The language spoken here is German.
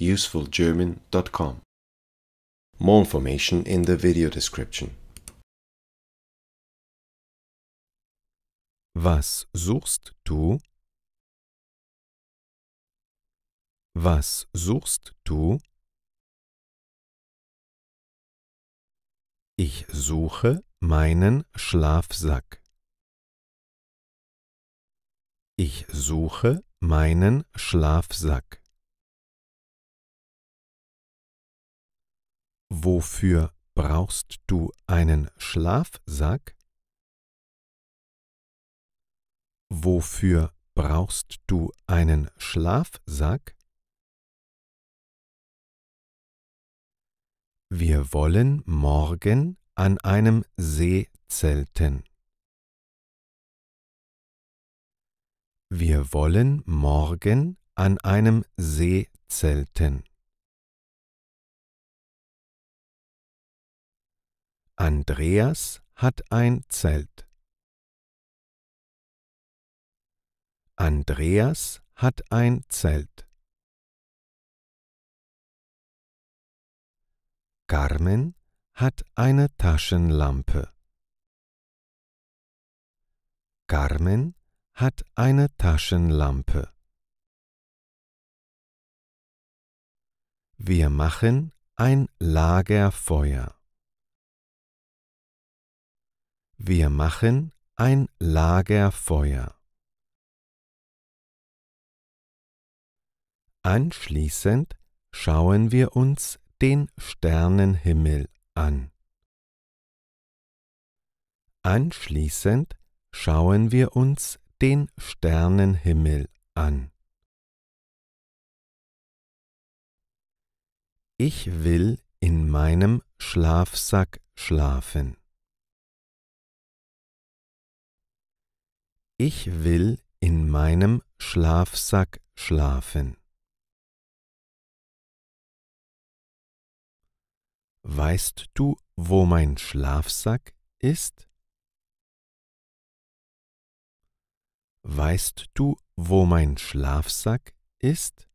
usefulgerman.com. More information in the video description. Was suchst du? Was suchst du? Ich suche meinen Schlafsack. Ich suche meinen Schlafsack. Wofür brauchst du einen Schlafsack? Wofür brauchst du einen Schlafsack? Wir wollen morgen an einem See zelten. Wir wollen morgen an einem See zelten. Andreas hat ein Zelt. Andreas hat ein Zelt. Carmen hat eine Taschenlampe. Carmen hat eine Taschenlampe. Wir machen ein Lagerfeuer. Wir machen ein Lagerfeuer. Anschließend schauen wir uns den Sternenhimmel an. Anschließend schauen wir uns den Sternenhimmel an. Ich will in meinem Schlafsack schlafen. Ich will in meinem Schlafsack schlafen. Weißt du, wo mein Schlafsack ist? Weißt du, wo mein Schlafsack ist?